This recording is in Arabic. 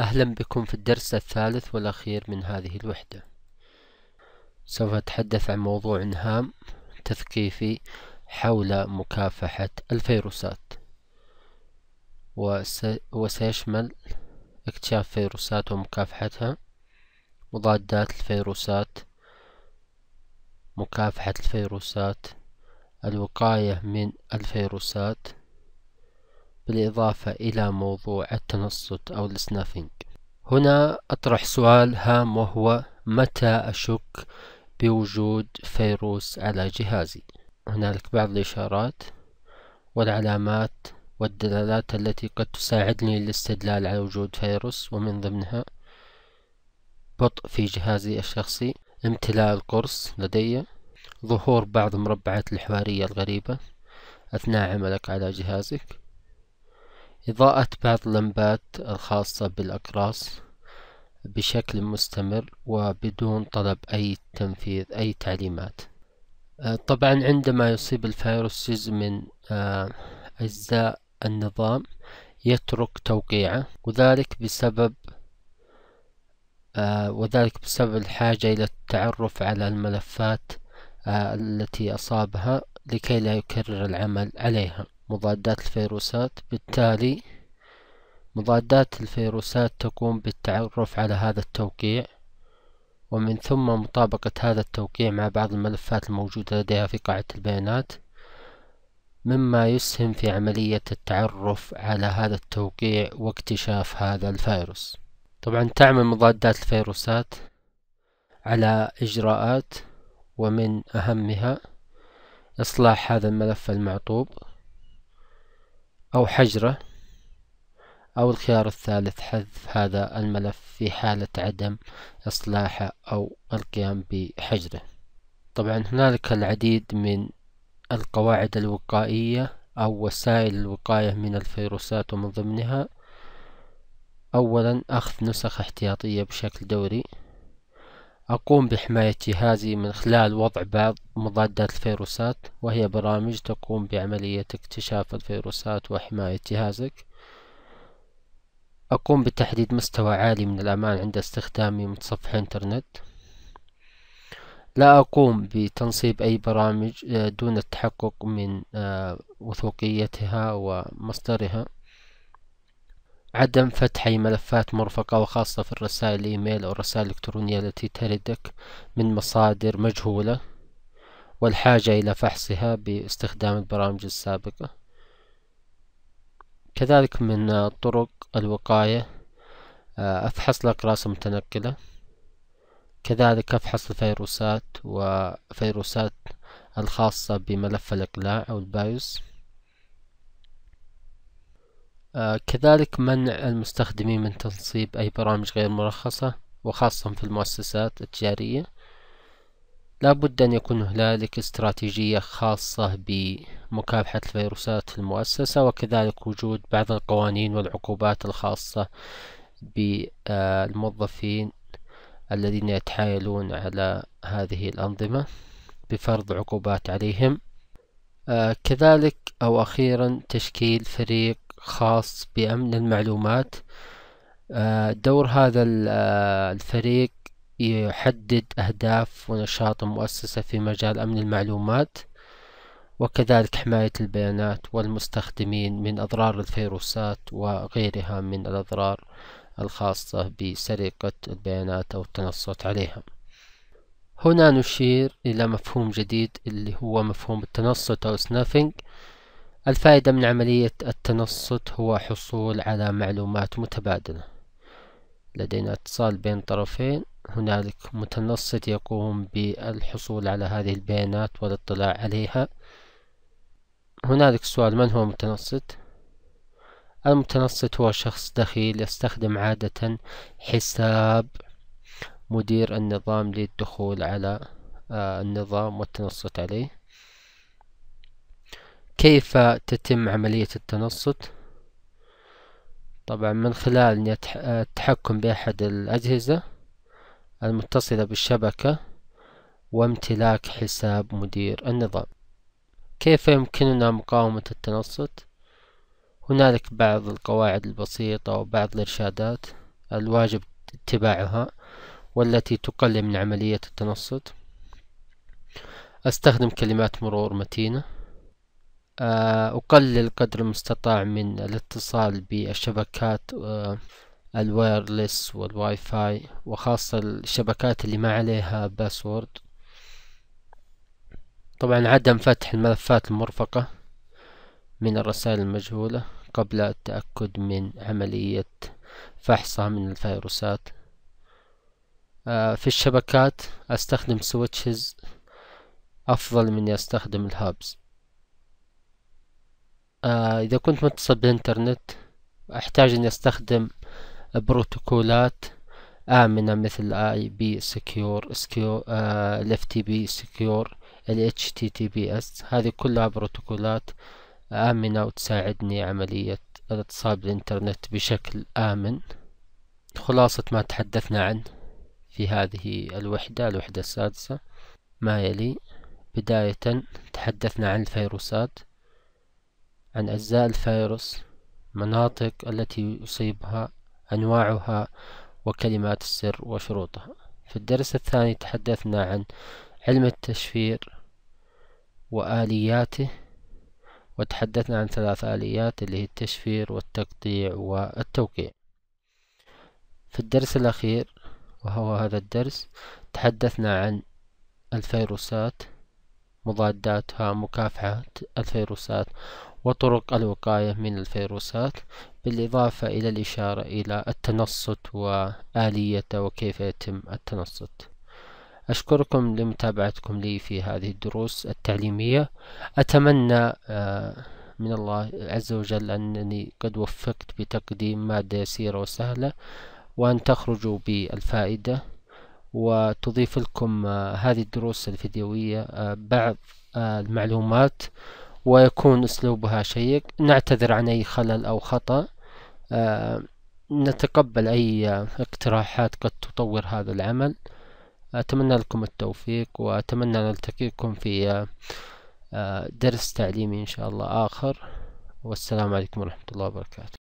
أهلا بكم في الدرس الثالث والأخير من هذه الوحدة سوف أتحدث عن موضوع هام تثقيفي حول مكافحة الفيروسات وسيشمل اكتشاف فيروسات ومكافحتها مضادات الفيروسات مكافحة الفيروسات الوقاية من الفيروسات بالإضافة إلى موضوع التنصت أو السنافينج هنا أطرح سؤال هام وهو متى أشك بوجود فيروس على جهازي هنالك بعض الإشارات والعلامات والدلالات التي قد تساعدني للاستدلال على وجود فيروس ومن ضمنها بطء في جهازي الشخصي امتلاء القرص لدي ظهور بعض مربعات الحوارية الغريبة أثناء عملك على جهازك إضاءة بعض اللمبات الخاصة بالأقراص بشكل مستمر وبدون طلب أي تنفيذ أي تعليمات آه، طبعا عندما يصيب الفيروس جزء من آه، أجزاء النظام يترك توقيعه وذلك بسبب آه، وذلك بسبب الحاجة إلى التعرف على الملفات التي أصابها لكي لا يكرر العمل عليها مضادات الفيروسات بالتالي مضادات الفيروسات تقوم بالتعرف على هذا التوقيع ومن ثم مطابقة هذا التوقيع مع بعض الملفات الموجودة لديها في قاعدة البيانات مما يسهم في عملية التعرف على هذا التوقيع واكتشاف هذا الفيروس طبعا تعمل مضادات الفيروسات على إجراءات ومن أهمها إصلاح هذا الملف المعطوب أو حجره أو الخيار الثالث حذف هذا الملف في حالة عدم إصلاحه أو القيام بحجره طبعا هنالك العديد من القواعد الوقائية أو وسائل الوقاية من الفيروسات ومن ضمنها أولا أخذ نسخ احتياطية بشكل دوري أقوم بحماية جهازي من خلال وضع بعض مضادات الفيروسات وهي برامج تقوم بعملية اكتشاف الفيروسات وحماية جهازك أقوم بتحديد مستوى عالي من الأمان عند استخدامي متصفح إنترنت لا أقوم بتنصيب أي برامج آه، دون التحقق من آه، وثوقيتها ومصدرها عدم فتح أي ملفات مرفقة وخاصة في الرسائل الإيميل أو الرسائل الإلكترونية التي تردك من مصادر مجهولة والحاجة إلى فحصها باستخدام البرامج السابقة كذلك من طرق الوقاية آه، أفحص الأقراص المتنقلة كذلك أفحص الفيروسات وفيروسات الخاصة بملف الإقلاع أو البايوس آه، كذلك منع المستخدمين من تنصيب أي برامج غير مرخصة وخاصة في المؤسسات التجارية لابد أن يكون هنالك استراتيجية خاصة بمكافحة الفيروسات في المؤسسة وكذلك وجود بعض القوانين والعقوبات الخاصة بالموظفين الذين يتحايلون على هذه الأنظمة بفرض عقوبات عليهم آه، كذلك أو أخيرا تشكيل فريق خاص بأمن المعلومات آه، دور هذا آه، الفريق يحدد أهداف ونشاط المؤسسة في مجال أمن المعلومات وكذلك حماية البيانات والمستخدمين من أضرار الفيروسات وغيرها من الأضرار الخاصة بسرقة البيانات أو التنصت عليها هنا نشير إلى مفهوم جديد اللي هو مفهوم التنصت أو سنافينج الفائدة من عملية التنصت هو حصول على معلومات متبادلة لدينا اتصال بين طرفين هنالك متنصت يقوم بالحصول على هذه البيانات والاطلاع عليها هنالك سؤال من هو متنصت المتنصت هو شخص دخيل يستخدم عادة حساب مدير النظام للدخول على آه، النظام والتنصت عليه كيف تتم عملية التنصت طبعا من خلال التحكم بأحد الأجهزة المتصلة بالشبكة وامتلاك حساب مدير النظام كيف يمكننا مقاومة التنصت هنالك بعض القواعد البسيطة وبعض الإرشادات الواجب اتباعها والتي تقلل من عملية التنصت استخدم كلمات مرور متينة آه، أقلل قدر المستطاع من الاتصال بالشبكات آه، الوايرلس والواي فاي وخاصة الشبكات اللي ما عليها باسورد طبعا عدم فتح الملفات المرفقة من الرسائل المجهولة قبل التأكد من عملية فحصها من الفيروسات آه، في الشبكات أستخدم سويتشز أفضل من أستخدم الهابز آه إذا كنت متصل بالإنترنت أحتاج أني أستخدم بروتوكولات آمنة مثل آي بي سكيور سكيور ال اف تي بي سكيور ال تي تي بي اس هذه كلها بروتوكولات آمنة وتساعدني عملية الاتصال بالإنترنت بشكل آمن خلاصة ما تحدثنا عنه في هذه الوحدة الوحدة السادسة ما يلي بداية تحدثنا عن الفيروسات عن أجزاء الفيروس مناطق التي يصيبها أنواعها وكلمات السر وشروطها في الدرس الثاني تحدثنا عن علم التشفير وآلياته وتحدثنا عن ثلاث آليات اللي هي التشفير والتقطيع والتوقيع في الدرس الأخير وهو هذا الدرس تحدثنا عن الفيروسات مضاداتها مكافحة الفيروسات وطرق الوقاية من الفيروسات بالإضافة إلى الإشارة إلى التنصت وآليته وكيف يتم التنصت أشكركم لمتابعتكم لي في هذه الدروس التعليمية أتمنى آه، من الله عز وجل أنني قد وفقت بتقديم مادة يسيرة وسهلة وأن تخرجوا بالفائدة وتضيف لكم آه، هذه الدروس الفيديوية آه، بعض المعلومات ويكون أسلوبها شيق نعتذر عن أي خلل أو خطأ آه، نتقبل أي اقتراحات قد تطور هذا العمل أتمنى لكم التوفيق وأتمنى نلتقيكم في آه، درس تعليمي إن شاء الله آخر والسلام عليكم ورحمة الله وبركاته